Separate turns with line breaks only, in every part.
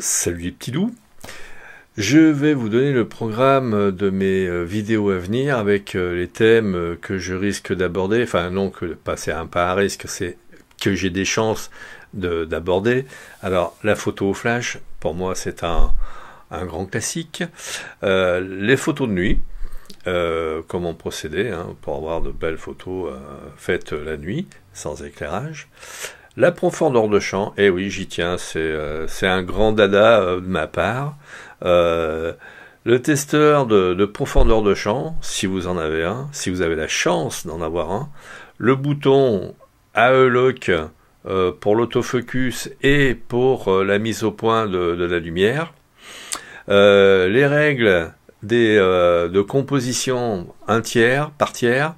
Salut les petits loups. Je vais vous donner le programme de mes euh, vidéos à venir avec euh, les thèmes euh, que je risque d'aborder. Enfin, non, que passer un pas à risque, c'est que j'ai des chances d'aborder. Alors, la photo au flash, pour moi, c'est un, grand classique. les photos de nuit, comment procéder hein, pour avoir de belles photos faites la nuit, sans éclairage. La profondeur de champ, eh oui, j'y tiens, c'est euh, un grand dada euh, de ma part. Euh, le testeur de, profondeur de champ, si vous en avez un, si vous avez la chance d'en avoir un, le bouton AELOC pour l'autofocus et pour la mise au point de, la lumière, les règles de composition un tiers, par tiers,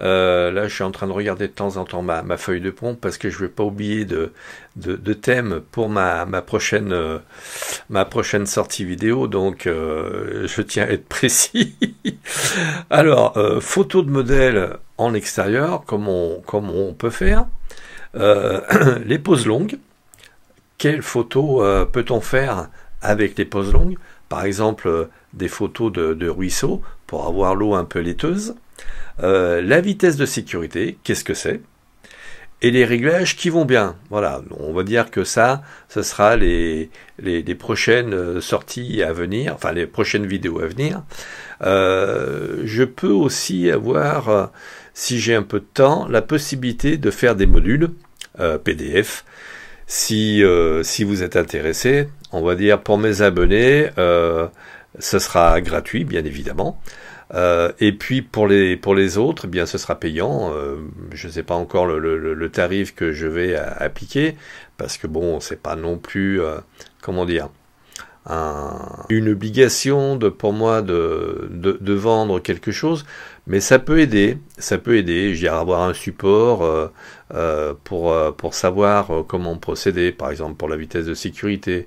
euh, là, je suis en train de regarder de temps en temps ma, feuille de pompe parce que je ne vais pas oublier de, thème pour euh, ma, prochaine, sortie vidéo. Donc, euh, je tiens à être précis. Alors, photos de modèle en extérieur, comme on, peut faire. les poses longues. Quelles photos peut-on faire avec les poses longues Par exemple, des photos de ruisseaux pour avoir l'eau un peu laiteuse. Euh, la vitesse de sécurité, qu'est-ce que c'est et les réglages qui vont bien. Voilà, on va dire que ça, ce sera les, les, prochaines euh, sorties à venir, enfin les prochaines vidéos à venir. Euh, je peux aussi avoir, si j'ai un peu de temps, la possibilité de faire des modules PDF. Si, si vous êtes intéressé, on va dire pour mes abonnés, ce sera gratuit, bien évidemment. Euh, et puis pour les, pour les autres, eh bien ce sera payant. Euh, je ne sais pas encore le, tarif que je vais appliquer, parce que bon, c'est pas non plus, euh, comment dire, une obligation de, pour moi de, de, vendre quelque chose, mais ça peut aider, ça peut aider, j'ai à avoir un support euh, euh, pour, euh, pour savoir comment procéder, par exemple pour la vitesse de sécurité,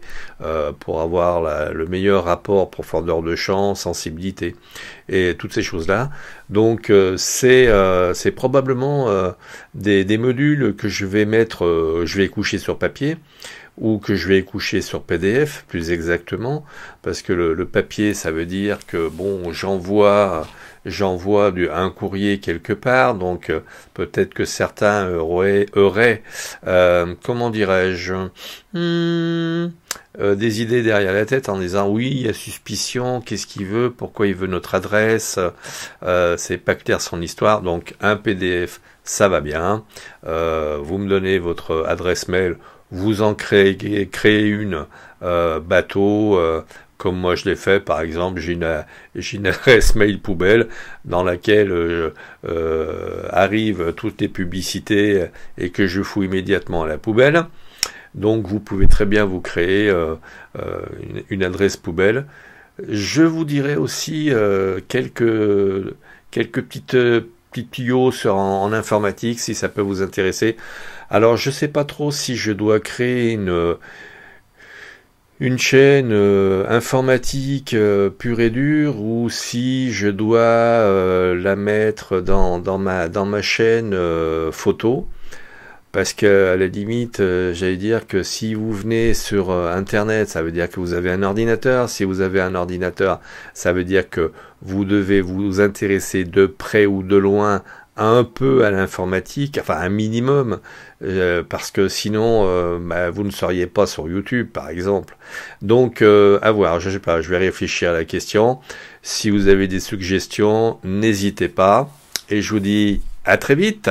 pour avoir le meilleur rapport profondeur de champ, sensibilité, et toutes ces choses-là. Donc c'est c'est probablement des, des modules que je vais mettre, je vais coucher sur papier ou que je vais coucher sur PDF, plus exactement, parce que le, le papier, ça veut dire que bon, j'envoie j'envoie un courrier quelque part, donc euh, peut-être que certains auraient, euh, comment dirais-je, hmm, euh, des idées derrière la tête en disant oui, il y a suspicion, qu'est-ce qu'il veut, pourquoi il veut notre adresse, c'est pas clair son histoire, donc un PDF, ça va bien. vous me donnez votre adresse mail, vous en créez, une, bateau, comme moi je l'ai fait, par exemple, j'ai une, adresse mail poubelle dans laquelle euh, euh, arrivent toutes les publicités et que je fous immédiatement à la poubelle. Donc vous pouvez très bien vous créer euh, une, adresse poubelle. Je vous dirai aussi quelques, quelques petites petites tuyaux sur, en, informatique si ça peut vous intéresser. Alors je ne sais pas trop si je dois créer une une chaîne euh, informatique euh, pure et dure ou si je dois euh, la mettre dans, dans, ma, dans ma chaîne photo. Parce qu'à la limite, j'allais dire que si vous venez sur Internet, ça veut dire que vous avez un ordinateur. Si vous avez un ordinateur, ça veut dire que vous devez vous intéresser de près ou de loin un peu à l'informatique, enfin un minimum, euh, parce que sinon euh, bah, vous ne seriez pas sur YouTube par exemple. Donc euh, à voir, je sais pas, je vais réfléchir à la question. Si vous avez des suggestions, n'hésitez pas. Et je vous dis à très vite.